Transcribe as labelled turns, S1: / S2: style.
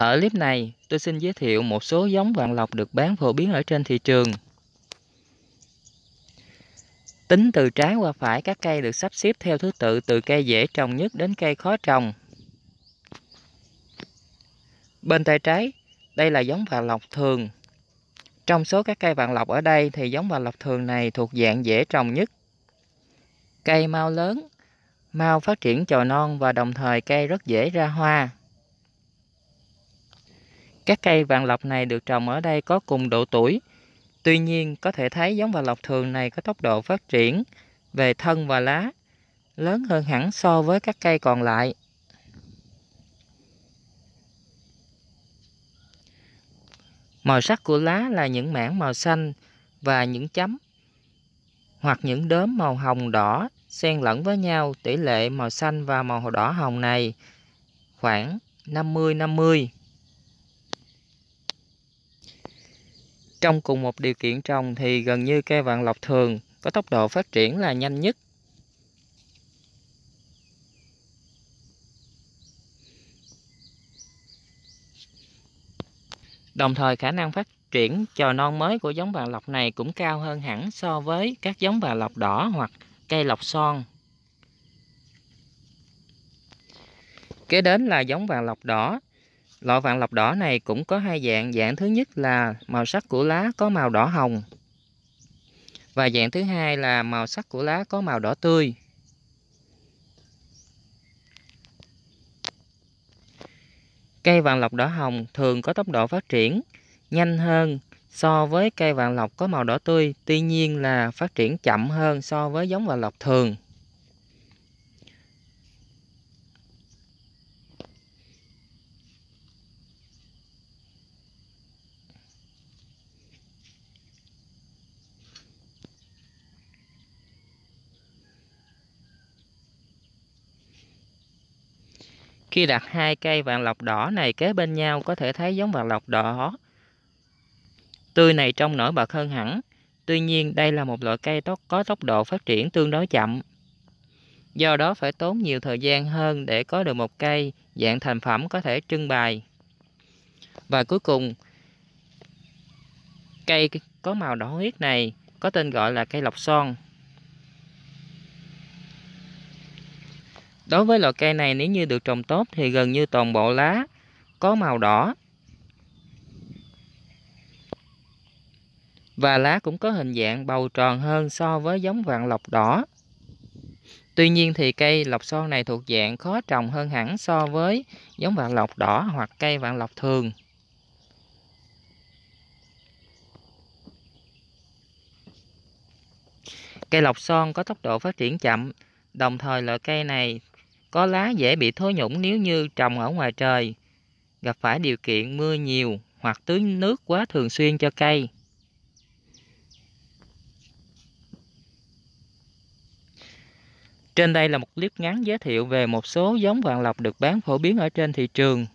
S1: Ở clip này, tôi xin giới thiệu một số giống vàng lọc được bán phổ biến ở trên thị trường. Tính từ trái qua phải các cây được sắp xếp theo thứ tự từ cây dễ trồng nhất đến cây khó trồng. Bên tay trái, đây là giống vàng lọc thường. Trong số các cây vàng lọc ở đây thì giống vàng lọc thường này thuộc dạng dễ trồng nhất. Cây mau lớn, mau phát triển chồi non và đồng thời cây rất dễ ra hoa. Các cây vạn lộc này được trồng ở đây có cùng độ tuổi. Tuy nhiên, có thể thấy giống vạn lộc thường này có tốc độ phát triển về thân và lá lớn hơn hẳn so với các cây còn lại. Màu sắc của lá là những mảng màu xanh và những chấm hoặc những đốm màu hồng đỏ xen lẫn với nhau tỷ lệ màu xanh và màu đỏ hồng này khoảng 50 50. Trong cùng một điều kiện trồng thì gần như cây vạn lộc thường có tốc độ phát triển là nhanh nhất. Đồng thời khả năng phát triển chồi non mới của giống vàng lọc này cũng cao hơn hẳn so với các giống vàng lọc đỏ hoặc cây lọc son. Kế đến là giống vàng lọc đỏ. Loại vạn lộc đỏ này cũng có hai dạng. Dạng thứ nhất là màu sắc của lá có màu đỏ hồng. Và dạng thứ hai là màu sắc của lá có màu đỏ tươi. Cây vàng lọc đỏ hồng thường có tốc độ phát triển nhanh hơn so với cây vàng lọc có màu đỏ tươi, tuy nhiên là phát triển chậm hơn so với giống vàng lọc thường. Khi đặt hai cây vạn lộc đỏ này kế bên nhau có thể thấy giống vạn lộc đỏ. Tươi này trông nổi bật hơn hẳn. Tuy nhiên đây là một loại cây tốt có tốc độ phát triển tương đối chậm. Do đó phải tốn nhiều thời gian hơn để có được một cây dạng thành phẩm có thể trưng bày. Và cuối cùng, cây có màu đỏ huyết này có tên gọi là cây lọc son Đối với loại cây này nếu như được trồng tốt thì gần như toàn bộ lá có màu đỏ. Và lá cũng có hình dạng bầu tròn hơn so với giống vạn lộc đỏ. Tuy nhiên thì cây lọc son này thuộc dạng khó trồng hơn hẳn so với giống vạn lộc đỏ hoặc cây vạn lộc thường. Cây lọc son có tốc độ phát triển chậm, đồng thời loại cây này có lá dễ bị thối nhũng nếu như trồng ở ngoài trời, gặp phải điều kiện mưa nhiều hoặc tưới nước quá thường xuyên cho cây. Trên đây là một clip ngắn giới thiệu về một số giống vàng lọc được bán phổ biến ở trên thị trường.